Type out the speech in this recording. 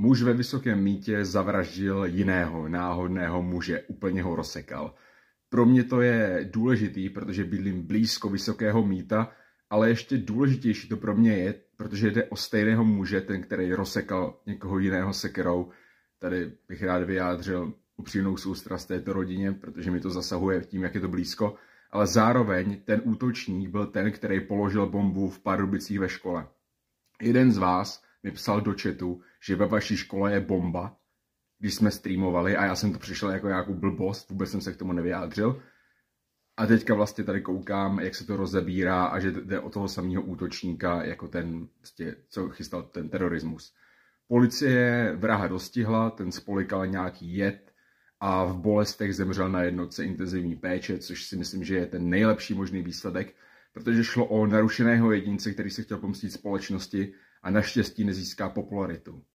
Muž ve vysokém mítě zavraždil jiného náhodného muže, úplně ho rozsekal. Pro mě to je důležitý, protože bydlím blízko vysokého míta, ale ještě důležitější to pro mě je, protože jde o stejného muže, ten, který rozsekal někoho jiného sekerou. Tady bych rád vyjádřil upřímnou soustrast této rodině, protože mi to zasahuje tím, jak je to blízko, ale zároveň ten útočník byl ten, který položil bombu v Pardubicích ve škole. Jeden z vás, mi psal do chatu, že ve vaší škole je bomba, když jsme streamovali a já jsem to přišel jako nějakou blbost, vůbec jsem se k tomu nevyjádřil. A teďka vlastně tady koukám, jak se to rozebírá a že jde o toho samého útočníka, jako ten, vlastně, co chystal ten terorismus. Policie vraha dostihla, ten spolikal nějaký jed a v bolestech zemřel na jednotce intenzivní péče, což si myslím, že je ten nejlepší možný výsledek, protože šlo o narušeného jedince, který se chtěl pomstit společnosti a naštěstí nezíská popularitu.